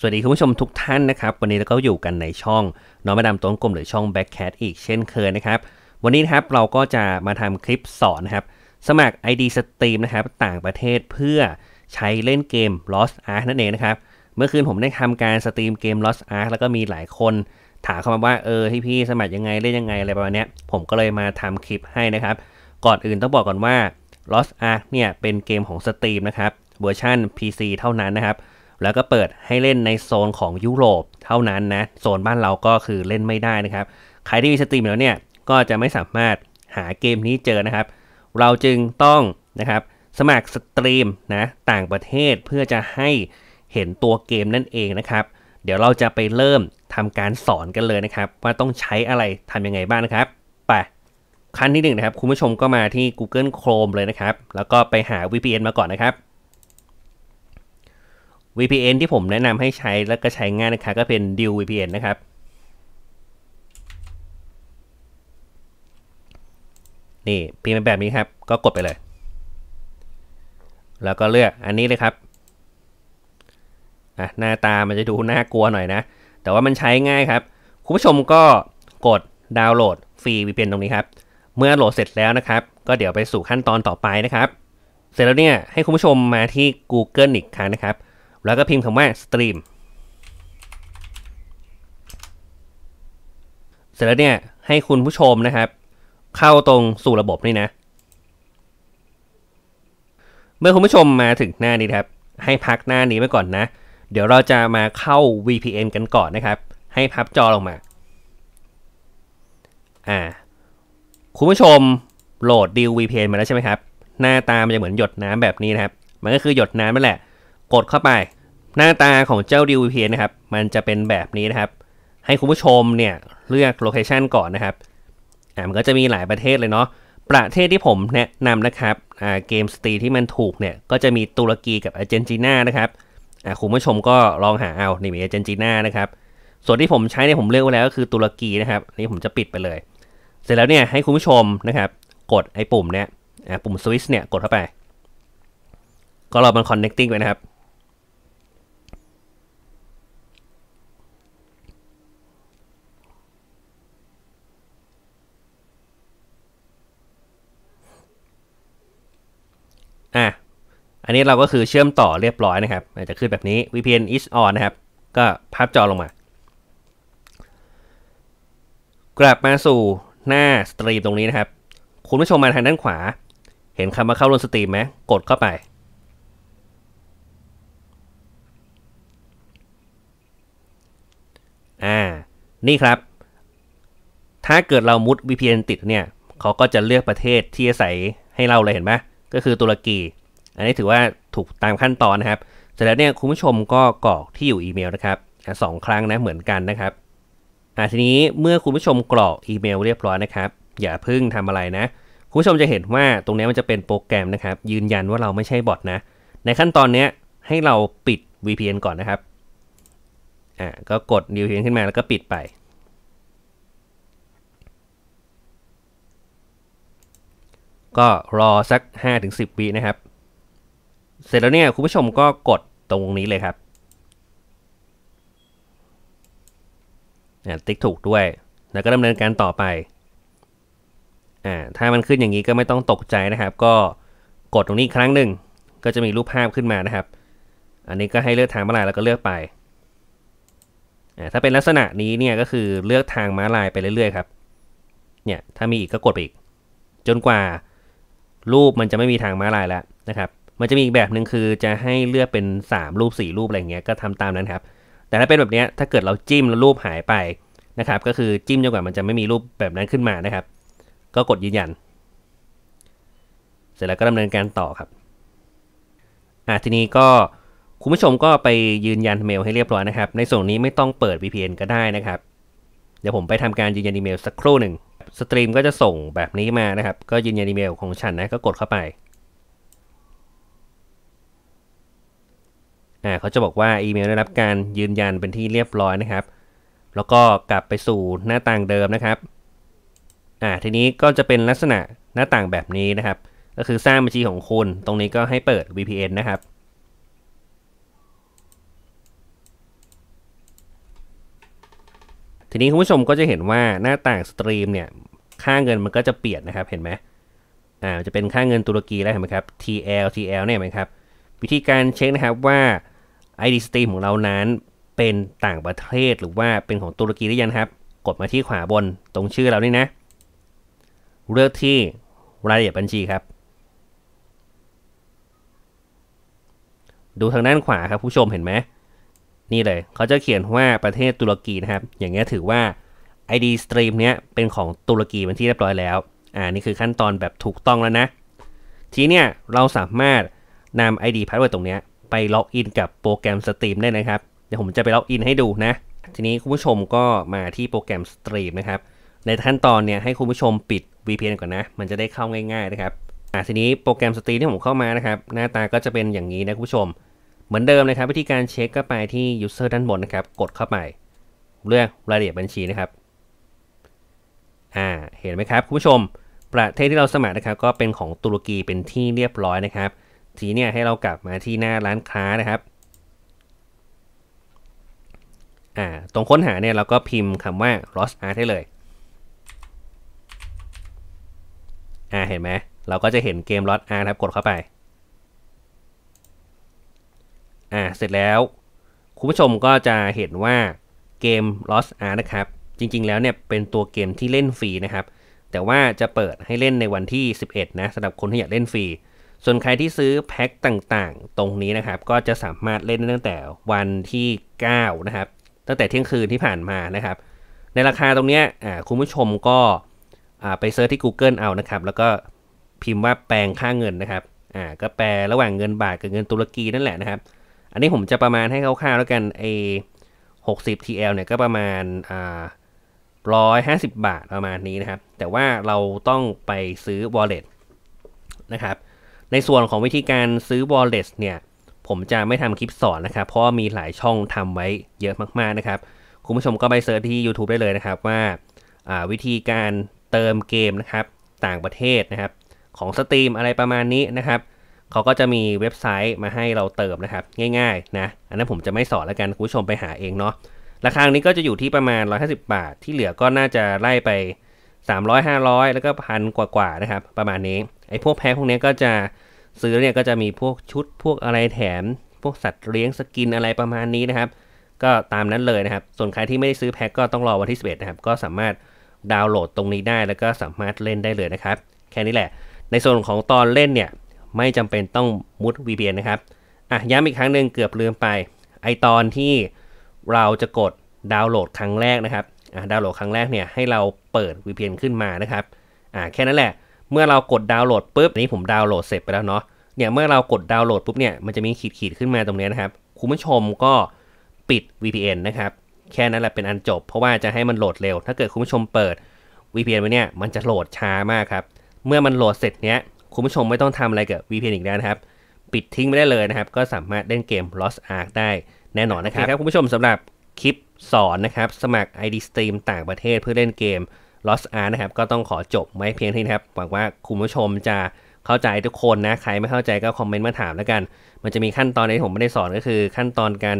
สวัสดีคุณผู้ชมทุกท่านนะครับ วันนี้เราก็อยู่กันในช่อง น้องมาดามต้นกลมหรือช่อง Backcat อีกเช่นเคยนะครับ วันนี้นะครับเราก็จะมาทำคลิปสอนนะครับ สมัคร ID Steam นะครับ ต่างประเทศเพื่อใช้เล่นเกม Lost Ark นั่นเองนะครับเมื่อคืนผมได้ทำการสตรีมเกม Lost Ark แล้วก็มีหลายคน ถามเข้ามาว่า เออที่พี่สมัครยังไงเล่นยังไง อะไรประมาณนี้ ผมก็เลยมาทำคลิปให้นะครับ ก่อนอื่นต้องบอกก่อนว่า Lost Ark เนี่ยเป็นเกมของสตรีมนะครับเวอร์ชัน PC เท่านั้นนะครับแล้วก็เปิดให้เล่นในโซนของยุโรปเท่านั้นนะ โซนบ้านเราก็คือเล่นไม่ได้นะครับ ใครที่มีสตรีมแล้วเนี่ยก็จะไม่สามารถหาเกมนี้เจอนะครับ เราจึงต้องนะครับสมัครสตรีมนะต่างประเทศเพื่อจะให้เห็นตัวเกมนั่นเองนะครับ เดี๋ยวเราจะไปเริ่มทำการสอนกันเลยนะครับ ว่าต้องใช้อะไรทำยังไงบ้างนะครับไปขั้นที่1นนะครับคุณผู้ชมก็มาที่ Google Chrome เลยนะครับ แล้วก็ไปหา VPN มาก่อนนะครับ VPN ที่ผมแนะนำให้ใช้และก็ใช้ง่ายนะคะก็เป็น Deal VPN นะครับ นี่พิมพ์แบบนี้ครับ ก็กดไปเลย แล้วก็เลือกอันนี้เลยครับ หน้าตามันจะดูน่ากลัวหน่อยนะ แต่ว่ามันใช้ง่ายครับ คุณผู้ชมก็กดดาวน์โหลดฟรี VPN ตรงนี้ครับ เมื่อโหลดเสร็จแล้วนะครับ ก็เดี๋ยวไปสู่ขั้นตอนต่อไปนะครับ เสร็จแล้วเนี่ย ให้คุณผู้ชมมาที่ Google อีกครั้งนะครับแล้วก็พิมพ์คำว่า stream เสร็จแล้วเนี่ยให้คุณผู้ชมนะครับ เข้าตรงสู่ระบบนี่นะ เมื่อคุณผู้ชมมาถึงหน้านี้ครับ ให้พักหน้านี้ไว้ก่อนนะ เดี๋ยวเราจะมาเข้า VPN กันก่อนนะครับ ให้พับจอลงมาอ่าคุณผู้ชมโหลดดีว VPN มาแล้วใช่ไหมครับหน้าตามันจะเหมือนหยดน้ำแบบนี้นะครับมันก็คือหยดน้ำนั่นแหละกดเข้าไปหน้าตาของเจ้า DVPN นะครับ มันจะเป็นแบบนี้นะครับให้คุณผู้ชมเนี่ยเลือกโลเคชันก่อนนะครับอ่ามันก็จะมีหลายประเทศเลยเนาะประเทศที่ผมแนะนำนะครับอ่าเกมสตรีที่มันถูกเนี่ยก็จะมีตุรกีกับอาร์เจนตินานะครับอ่าคุณผู้ชมก็ลองหาเอา นี่มีอาร์เจนตินานะครับส่วนที่ผมใช้เนี่ยผมเลือกไว้แล้วก็คือตุรกีนะครับ นี่ผมจะปิดไปเลย เสร็จแล้วเนี่ยให้คุณผู้ชมนะครับ กดไอ้ปุ่มเนี่ยปุ่มสวิสเนี่ยกดเข้าไปก็รอมันคอนเน็กติ้งไปนะครับอันนี้เราก็คือเชื่อมต่อเรียบร้อยนะครับจะขึ้นแบบนี้ VPN is on นะครับ ก็พับจอลงมา กลับมาสู่หน้าสตรีมตรงนี้นะครับ คุณผู้ชมมาทางด้านขวา เห็นคำว่าเข้าลงสตรีมไหม กดเข้าไป อ่า นี่ครับ ถ้าเกิดเรามุด VPN ติดเนี่ย เขาก็จะเลือกประเทศที่อาศัยให้เราเลยเห็นไหม ก็คือตุรกีอันนี้ถือว่าถูกตามขั้นตอนนะครับ เสร็จแล้วเนี่ยคุณผู้ชมก็กรอกที่อยู่อีเมลนะครับสองครั้งนะเหมือนกันนะครับทีนี้เมื่อคุณผู้ชมกรอกอีเมลเรียบร้อยนะครับ อย่าเพิ่งทำอะไรนะคุณผู้ชมจะเห็นว่าตรงนี้มันจะเป็นโปรแกรมนะครับ ยืนยันว่าเราไม่ใช่บอทนะ ในขั้นตอนนี้ให้เราปิด VPN ก่อนนะครับอ่าก็กด New VPN ขึ้นมาแล้วก็ปิดไปก็รอสัก 5-10วินะครับเสร็จแล้วเนี่ยคุณผู้ชมก็กดตรงนี้เลยครับ ติ๊กถูกด้วยแล้วก็ดำเนินการต่อไปอ่าถ้ามันขึ้นอย่างนี้ก็ไม่ต้องตกใจนะครับ ก็กดตรงนี้ครั้งหนึ่งก็จะมีรูปภาพขึ้นมานะครับ อันนี้ก็ให้เลือกทางม้าลายแล้วก็เลือกไปอ่าถ้าเป็นลักษณะนี้เนี่ยก็คือเลือกทางม้าลายไปเรื่อยๆครับ เนี่ยถ้ามีอีกก็กดอีก จนกว่ารูปมันจะไม่มีทางม้าลายแล้วนะครับมันจะมีอีกแบบหนึ่งคือจะให้เลือกเป็น 3 รูป 4 รูปอะไรเงี้ยก็ทำตามนั้นครับ แต่ถ้าเป็นแบบนี้ถ้าเกิดเราจิ้มแล้วรูปหายไปนะครับ ก็คือจิ้มจนกว่ามันจะไม่มีรูปแบบนั้นขึ้นมานะครับ ก็กดยืนยัน เสร็จแล้วก็ดำเนินการต่อครับอ่ะทีนี้ก็คุณผู้ชมก็ไปยืนยันเมลให้เรียบร้อยนะครับ ในส่วนนี้ไม่ต้องเปิด VPN ก็ได้นะครับเดี๋ยวผมไปทำการยืนยันอีเมลสักครู่หนึ่งสตรีมก็จะส่งแบบนี้มานะครับ ก็ยืนยันอีเมลของฉันนะก็กดเข้าไปาเขาจะบอกว่าอีเมลได้รับการยืนยันเป็นที่เรียบร้อยนะครับ แล้วก็กลับไปสู่หน้าต่างเดิมนะครับ อ่าทีนี้ก็จะเป็นลักษณะหน้าต่างแบบนี้นะครับ ก็คือสร้างบัญชีของคุณ ตรงนี้ก็ให้เปิด VPN นะครับ ทีนี้คุณผู้ชมก็จะเห็นว่าหน้าต่างสตรีมเนี่ย ค่าเงินมันก็จะเปลี่ยนนะครับเห็นไหมอ่าจะเป็นค่าเงินตุรกีแล้วเห็นไหมครับ TL TL เนี่ยเไหมครับ วิธีการเช็คนะครับว่า ID Stream ของเรานั้นเป็นต่างประเทศหรือว่าเป็นของตุรกีหรือยังครับ กดมาที่ขวาบนตรงชื่อเรานี่นะ เลือกที่รายละเอียดบัญชีครับ ดูทางด้านขวาครับผู้ชมเห็นไหมนี่เลยเขาจะเขียนว่าประเทศตุรกีนะครับ อย่างเงี้ยถือว่า ID Stream เนี้ยเป็นของตุรกีเป็นที่เรียบร้อยแล้ว อ่านี่คือขั้นตอนแบบถูกต้องแล้วนะ ทีเนี้ยเราสามารถนำ ID Password ตรงเนี้ยไปล็อกอินกับโปรแกรมสตรีมได้นะครับเดี๋ยวผมจะไปล็อกอินให้ดูนะ ทีนี้คุณผู้ชมก็มาที่โปรแกรมสตรีมนะครับ ในขั้นตอนเนี่ยให้คุณผู้ชมปิด VPN ก่อนนะมันจะได้เข้าง่ายๆนะครับอ่าทีนี้โปรแกรมสตรีมที่ผมเข้ามานะครับ หน้าตาก็จะเป็นอย่างนี้นะคุณผู้ชม เหมือนเดิมนะครับ วิธีการเช็คก็ไปที่ User ด้านบนนะครับ กดเข้าไป เลือกรายละเอียดบัญชีนะครับอ่าเห็นไหมครับคุณผู้ชมประเทศที่เราสมัครนะครับ ก็เป็นของตุรกีเป็นที่เรียบร้อยนะครับทีเนี่ยให้เรากลับมาที่หน้าร้านค้านะครับ อ่า ตรงค้นหาเนี่ยเราก็พิมพ์คำว่า lost art ให้เลย อ่า เห็นไหม เราก็จะเห็นเกม lost art ครับ กดเข้าไป อ่า เสร็จแล้ว คุณผู้ชมก็จะเห็นว่าเกม lost art นะครับ จริงๆ แล้วเนี่ยเป็นตัวเกมที่เล่นฟรีนะครับ แต่ว่าจะเปิดให้เล่นในวันที่ 11 นะสำหรับคนที่อยากเล่นฟรีส่วนใครที่ซื้อแพ็คต่างๆ ตรงนี้นะครับ ก็จะสามารถเล่นตั้งแต่วันที่ 9 นะครับ ตั้งแต่เที่ยงคืนที่ผ่านมานะครับ ในราคาตรงนี้คุณผู้ชมก็ไปเซิร์ชที่ Google เอานะครับ แล้วก็พิมพ์ว่าแปลงค่าเงินนะครับก็แปลระหว่างเงินบาทกับเงินตุรกีนั่นแหละนะครับ อันนี้ผมจะประมาณให้คร่าวๆแล้วกันไอ้0 TL เนี่ยก็ประมาณ150 บาทประมาณนี้นะครับ แต่ว่าเราต้องไปซื้อ wallet นะครับในส่วนของวิธีการซื้อ wallet เนี่ยผมจะไม่ทำคลิปสอนนะครับเพราะมีหลายช่องทำไว้เยอะมากๆนะครับ คุณผู้ชมก็ไปเสิร์ชที่ YouTube ได้เลยนะครับว่า วิธีการเติมเกมนะครับต่างประเทศนะครับ ของสตรีมอะไรประมาณนี้นะครับเขาก็จะมีเว็บไซต์มาให้เราเติมนะครับ ง่ายๆนะอันนั้นผมจะไม่สอนแล้วกัน คุณผู้ชมไปหาเองเนาะราคานี้ก็จะอยู่ที่ประมาณ 150 บาท ที่เหลือก็น่าจะไล่ไป 300 500 แล้วก็พันกว่าๆนะครับ ประมาณนี้ไอ้พวกแพ้พวกนี้ก็จะซื้อเนี่ยก็จะมีพวกชุดพวกอะไรแถม พวกสัตว์เลี้ยงสกินอะไรประมาณนี้นะครับ ก็ตามนั้นเลยนะครับ ส่วนใครที่ไม่ได้ซื้อแพ็กก็ต้องรอวันที่ 11 นะครับก็สามารถดาวน์โหลดตรงนี้ได้แล้วก็สามารถเล่นได้เลยนะครับ แค่นี้แหละในส่วนของตอนเล่นเนี่ยไม่จำเป็นต้องมุด VPN นะครับอ่ะย้ำอีกครั้งหนึ่งเกือบลืมไปไอตอนที่เราจะกดดาวน์โหลดครั้งแรกนะครับอ่ะดาวน์โหลดครั้งแรกเนี่ยให้เราเปิด VPN ขึ้นมานะครับอ่ะแค่นั้นแหละเมื่อเรากดดาวน์โหลดปุ๊บนี้ผมดาวน์โหลดเสร็จไปแล้วเนาะ เนี่ยเมื่อเรากดดาวน์โหลดปุ๊บเนี่ย มันจะมีขีดขีดขึ้นมาตรงนี้นะครับ คุณผู้ชมก็ปิด VPN นะครับ แค่นั้นแหละเป็นอันจบ เพราะว่าจะให้มันโหลดเร็ว ถ้าเกิดคุณผู้ชมเปิด VPN ไว้เนี่ย มันจะโหลดช้ามากครับ เมื่อมันโหลดเสร็จเนี้ยคุณผู้ชมไม่ต้องทำอะไรกับ VPN อีกแล้วนะครับ ปิดทิ้งไม่ได้เลยนะครับ ก็สามารถเล่นเกม Lost Ark ได้แน่นอนนะครับครับคุณผู้ชมสำหรับคลิปสอนนะครับสมัคร ID Stream ต่างประเทศเพื่อเล่นเกม Lost Art นะครับก็ต้องขอจบไว้เพียงเท่านี้ครับหวังว่าคุณผู้ชมจะเข้าใจทุกคนนะ ใครไม่เข้าใจก็คอมเมนต์มาถามแล้วกัน มันจะมีขั้นตอนที่ผมไม่ได้สอนก็คือขั้นตอนการ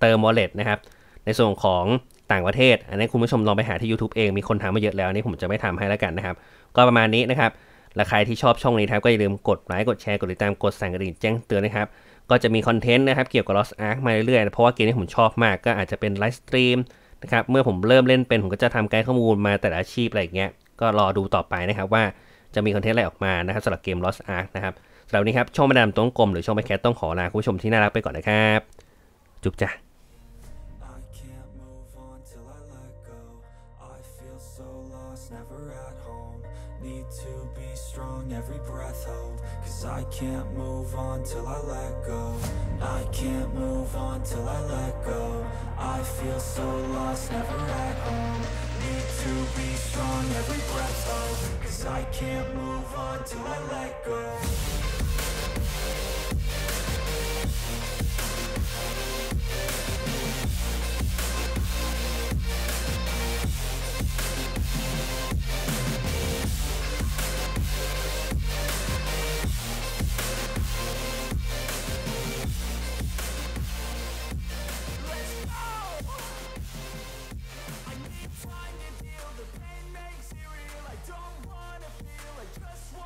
เติม wallet นะครับในส่วนของต่างประเทศ อันนี้คุณผู้ชมลองไปหาที่ YouTube เองมีคนถามมาเยอะแล้วนี่ผมจะไม่ทำให้แล้วกันนะครับก็ประมาณนี้นะครับและใครที่ชอบช่องนี้ครับก็อย่าลืมกดไลค์กดแชร์กดติดตามกดสั่งกระดิ่งแจ้งเตือนนะครับ ก็จะมีคอนเทนต์นะครับเกี่ยวกับ Lost Ark มาเรื่อยๆเพราะว่าเกมนี้ผมชอบมากก็อาจจะเป็นไลฟ์สตรีมะครับ เมื่อผมเริ่มเล่นเป็น ผมก็จะทำไกด์ข้อมูลมาแต่ละอาชีพอะไรอย่างเงี้ยก็รอดูต่อไปนะครับว่าจะมีคอนเทนต์อะไรออกมานะครับสำหรับเกม Lost Ark นะครับสำหรับนี้ครับ ช่องม่ดามต้องกลมหรือช่องไปแคทต้องขอลาคุณผู้ชมที่น่ารักไปก่อนนะครับ จุ๊บจ้า every breath hold Cause I can't move on till I let go I can't move on till I let go feel so lost, never at home Need to be strong, every breath's hold oh. Cause I can't move on till I let go